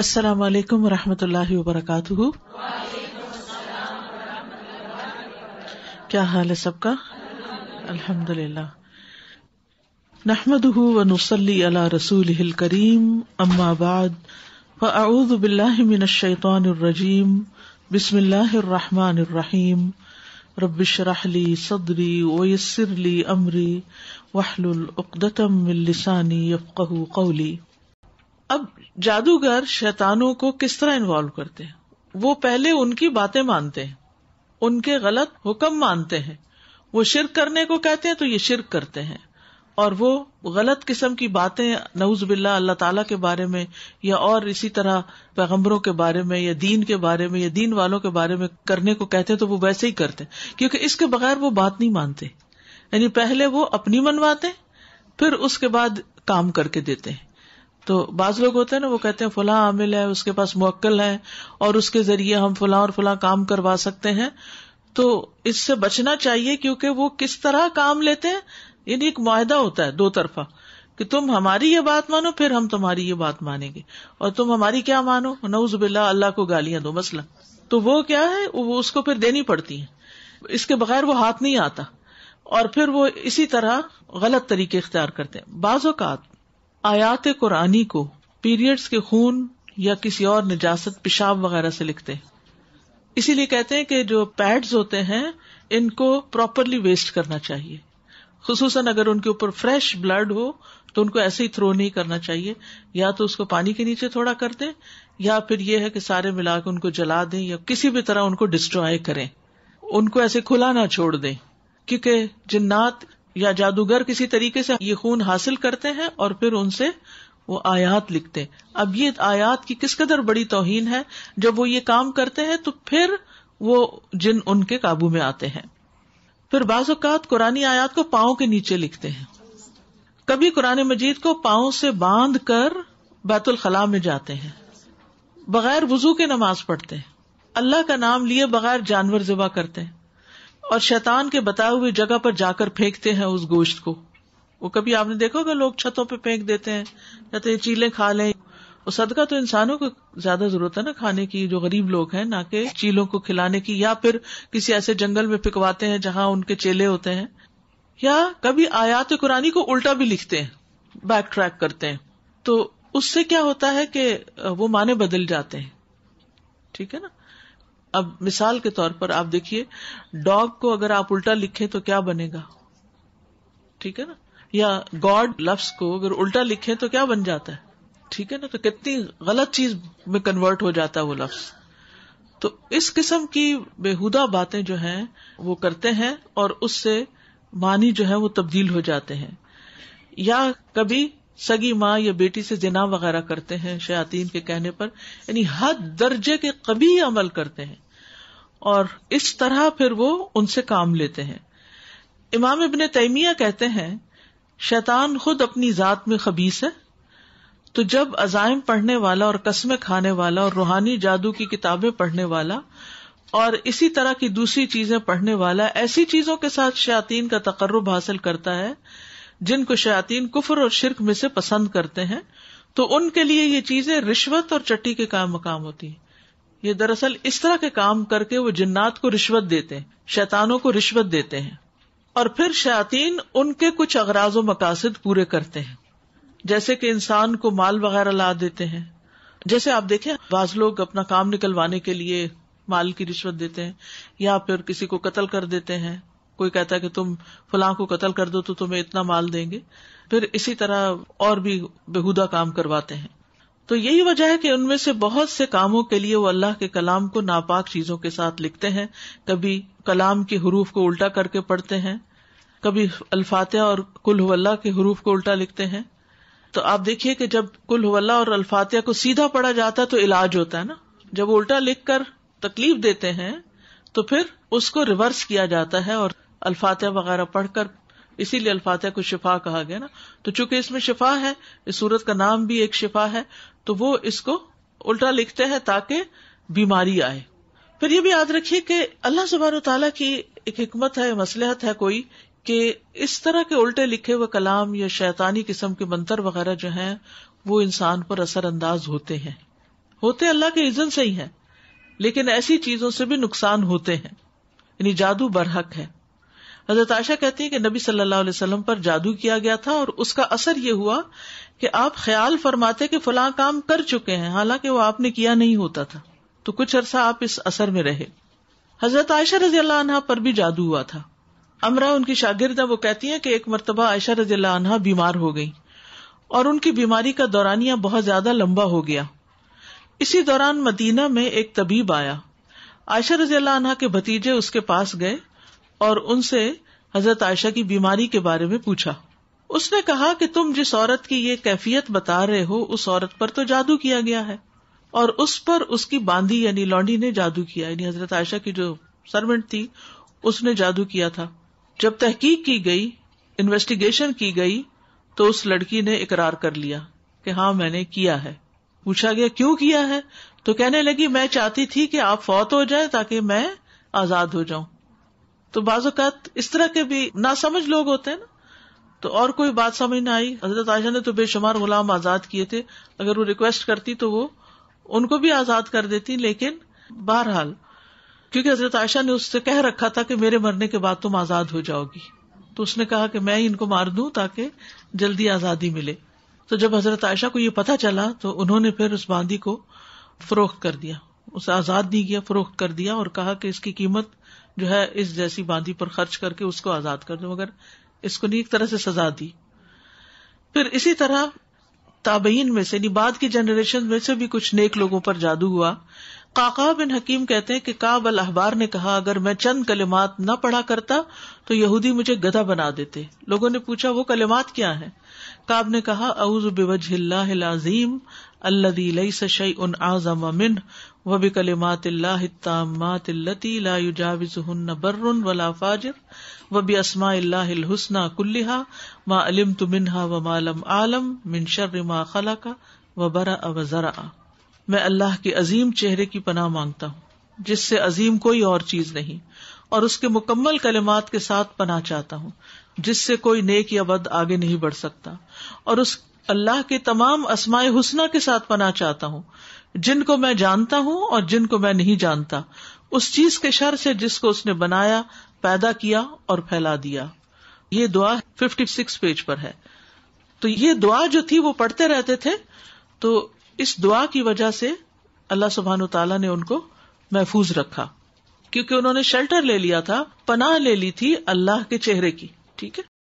अस्सलाम वालेकुम रहमतुल्लाहि व बरकातुहू क्या हाल है सबका अल्हम्दुलिल्लाह नहमदुहू व नुसल्ली अला रसूलिहिल करीम अम्मा बाद फअऊजु बिल्लाहि मिनश शैतानिर रजीम बिस्मिल्लाहिर रहमानिर रहीम रब्बि शरह ली सदरी व यस्सिर ली अमरी वहलुल उक्दतम मिन लिसानी कौली अब जादूगर शैतानों को किस तरह इन्वॉल्व करते हैं वो पहले उनकी बातें मानते हैं उनके गलत हुक्म मानते हैं वो शिरक करने को कहते हैं तो ये शिरक करते हैं और वो गलत किस्म की बातें नऊज बिल्ला अल्लाह ताला के बारे में या और इसी तरह पैगम्बरों के बारे में या दीन के बारे में या दीन वालों के बारे में करने को कहते हैं तो वो वैसे ही करते हैं क्योंकि इसके बगैर वो बात नहीं मानते यानी पहले वो अपनी मनवाते फिर उसके बाद काम करके देते हैं तो बाज लोग होते हैं ना वो कहते हैं फुला आमिल है उसके पास मुक्ल है और उसके जरिए हम फुला और फुला काम करवा सकते हैं तो इससे बचना चाहिए क्योंकि वो किस तरह काम लेते हैं यानी एक माहदा होता है दो तरफा कि तुम हमारी ये बात मानो फिर हम तुम्हारी ये बात मानेंगे और तुम हमारी क्या मानो नऊजबिल्ला अल्लाह को गालियां दो मसला तो वो क्या है वो उसको फिर देनी पड़ती है इसके बगैर वो हाथ नहीं आता और फिर वो इसी तरह गलत तरीके इख्तियार करते हैं बाज अवत आयात कुरानी को पीरियड्स के खून या किसी और निजात पेशाब वगैरह से लिखते हैं इसीलिए कहते हैं कि जो पैड्स होते हैं इनको प्रॉपरली वेस्ट करना चाहिए खसूस अगर उनके ऊपर फ्रेश ब्लड हो तो उनको ऐसे ही थ्रो नहीं करना चाहिए या तो उसको पानी के नीचे थोड़ा कर दें या फिर यह है कि सारे मिला के उनको जला दें या किसी भी तरह उनको डिस्ट्रॉय करें उनको ऐसे खुला ना छोड़ दें क्योंकि जिन्नात या जादूगर किसी तरीके से ये खून हासिल करते हैं और फिर उनसे वो आयात लिखते अब ये आयात की किस कदर बड़ी तोहिन है जब वो ये काम करते हैं तो फिर वो जिन उनके काबू में आते हैं फिर बाजात कुरानी आयात को पाओ के नीचे लिखते हैं कभी कुरान मजीद को पाओ से बांध कर बैतुलखला में जाते हैं बगैर वजू के नमाज पढ़ते हैं अल्लाह का नाम लिए बगैर जानवर जबा करते हैं और शैतान के बताए हुए जगह पर जाकर फेंकते हैं उस गोश्त को वो कभी आपने देखा होगा लोग छतों पर फेंक देते हैं कहते हैं चीले खा लें और सदका तो इंसानों को ज्यादा जरूरत है ना खाने की जो गरीब लोग हैं ना कि चीलों को खिलाने की या फिर किसी ऐसे जंगल में पिकवाते हैं जहां उनके चेले होते हैं या कभी आयात कुरानी को उल्टा भी लिखते हैं बैक ट्रैक करते हैं तो उससे क्या होता है कि वो माने बदल जाते हैं ठीक है ना अब मिसाल के तौर पर आप देखिए डॉग को अगर आप उल्टा लिखें तो क्या बनेगा ठीक है ना या गॉड लफ्स को अगर उल्टा लिखें तो क्या बन जाता है ठीक है ना तो कितनी गलत चीज में कन्वर्ट हो जाता है वो लफ्स तो इस किस्म की बेहुदा बातें जो हैं वो करते हैं और उससे मानी जो है वो तब्दील हो जाते हैं या कभी सगी माँ या बेटी से जिना वगैरह करते हैं शयातीन के कहने पर यानी हद दर्जे के कभी अमल करते हैं और इस तरह फिर वो उनसे काम लेते हैं इमाम इबन तैमिया कहते हैं शैतान खुद अपनी जात में खबीस है तो जब अजायम पढ़ने वाला और कस्मे खाने वाला और रूहानी जादू की किताबें पढ़ने वाला और इसी तरह की दूसरी चीजें पढ़ने वाला ऐसी चीजों के साथ शयातीन का तकर्रब हासिल करता है जिनको शयातीन कुफर और शिरक में से पसंद करते हैं तो उनके लिए ये चीजें रिश्वत और चट्टी के काम मकाम होती है ये दरअसल इस तरह के काम करके वो जिन्नात को रिश्वत देते हैं शैतानों को रिश्वत देते हैं और फिर शयातीन उनके कुछ अगराज मकासद पूरे करते हैं जैसे कि इंसान को माल वगैरह ला देते हैं जैसे आप देखें बाज लोग अपना काम निकलवाने के लिए माल की रिश्वत देते हैं या फिर किसी को कत्ल कर देते हैं कोई कहता है कि तुम फलां को कत्ल कर दो तो तुम्हें इतना माल देंगे फिर इसी तरह और भी बेहुदा काम करवाते हैं तो यही वजह है कि उनमें से बहुत से कामों के लिए वो अल्लाह के कलाम को नापाक चीजों के साथ लिखते हैं कभी कलाम के हरूफ को उल्टा करके पढ़ते हैं कभी अल्फातह और कुल्हवल्ला के हरूफ को उल्टा लिखते हैं तो आप देखिए कि जब कुल्हवल्ला और अल्फातह को सीधा पढ़ा जाता है तो इलाज होता है ना जब उल्टा लिख कर तकलीफ देते हैं तो फिर उसको रिवर्स किया जाता है और अल्फातह वगैरह पढ़कर इसीलिए अल्फातह को शिफा कहा गया ना तो चूंकि इसमें शिफा है इस सूरत का नाम भी एक शिफा है तो वो इसको उल्टा लिखते हैं ताकि बीमारी आए फिर ये भी याद रखिए कि अल्लाह सुबहान तला की एक हमत है मसलहत है कोई कि इस तरह के उल्टे लिखे हुए कलाम या शैतानी किस्म के मंत्र वगैरह जो हैं वो इंसान पर असरअंदाज होते हैं होते अल्लाह के इजन से ही हैं लेकिन ऐसी चीजों से भी नुकसान होते हैं यानी जादू बरहक है हजरत आयशा कहती है कि नबी सल्लल्लाहु अलैहि वसल्लम पर जादू किया गया था और उसका असर यह हुआ कि आप ख्याल फरमाते कि फला काम कर चुके हैं हालांकि वो आपने किया नहीं होता था तो कुछ अरसा आप इस असर में रहे हजरत आयशा रजी अल्लाह पर भी जादू हुआ था अमरा उनकी शागिर्द वो कहती है कि एक मरतबा आयशा रजी अल्लाह बीमार हो गई और उनकी बीमारी का दौरानिया बहुत ज्यादा लंबा हो गया इसी दौरान मदीना में एक तबीब आया आयशा रजी अल्लाह के भतीजे उसके पास गए और उनसे हजरत आयशा की बीमारी के बारे में पूछा उसने कहा कि तुम जिस औरत की ये कैफियत बता रहे हो उस औरत पर तो जादू किया गया है और उस पर उसकी बांदी यानी लौंडी ने जादू किया यानी हजरत आयशा की जो सर्वेंट थी उसने जादू किया था जब तहकीक की गई इन्वेस्टिगेशन की गई तो उस लड़की ने इकरार कर लिया कि हाँ मैंने किया है पूछा गया क्यों किया है तो कहने लगी मैं चाहती थी कि आप फौत हो जाए ताकि मैं आजाद हो जाऊं तो बाजुकात इस तरह के भी नासमझ लोग होते हैं ना तो और कोई बात समझ ना आई हजरत आयशा ने तो बेशुमार गुलाम आजाद किए थे अगर वो रिक्वेस्ट करती तो वो उनको भी आजाद कर देती लेकिन बहरहाल क्योंकि हजरत आयशा ने उससे कह रखा था कि मेरे मरने के बाद तुम आजाद हो जाओगी तो उसने कहा कि मैं ही इनको मार दू ताकि जल्दी आजादी मिले तो जब हजरत आयशा को यह पता चला तो उन्होंने फिर उस बांदी को फरोख्त कर दिया उसे आजाद नहीं किया फरोख्त कर दिया और कहा कि इसकी कीमत जो है इस जैसी बांधी पर खर्च करके उसको आजाद कर दो मगर इसको नीक तरह से सजा दी फिर इसी तरह ताबईन में से यानी बाद की जनरेशन में से भी कुछ नेक लोगों पर जादू हुआ काका बिन हकीम कहते हैं कि काब अल अहबार ने कहा अगर मैं चंद कलिमात न पढ़ा करता तो यहूदी मुझे गधा बना देते लोगों ने पूछा वो कलिमात क्या है काब ने कहा अउज बेवजीम अल्लदी उन आजम मिन व बि कलिमात बर्रुन वला फाजिर व बि अस्माल कुल्लिहा मा अलिम तुमिनहा व मालम आलम मिन शर्र खला का व बरा अ जरा मैं अल्लाह के अजीम चेहरे की पनाह मांगता हूँ जिससे अजीम कोई और चीज नहीं और उसके मुकम्मल कलिमात के साथ पनाह चाहता हूँ जिससे कोई नेक या बद आगे नहीं बढ़ सकता और उस अल्लाह के तमाम असमाय हुसना के साथ पनाह चाहता हूँ जिनको मैं जानता हूँ और जिनको मैं नहीं जानता उस चीज के शर से जिसको उसने बनाया पैदा किया और फैला दिया ये दुआ फिफ्टी सिक्स पेज पर है तो ये दुआ जो थी वो पढ़ते रहते थे तो इस दुआ की वजह से अल्लाह सुबहान तला ने उनको महफूज रखा क्योंकि उन्होंने शेल्टर ले लिया था पनाह ले ली थी अल्लाह के चेहरे की ठीक है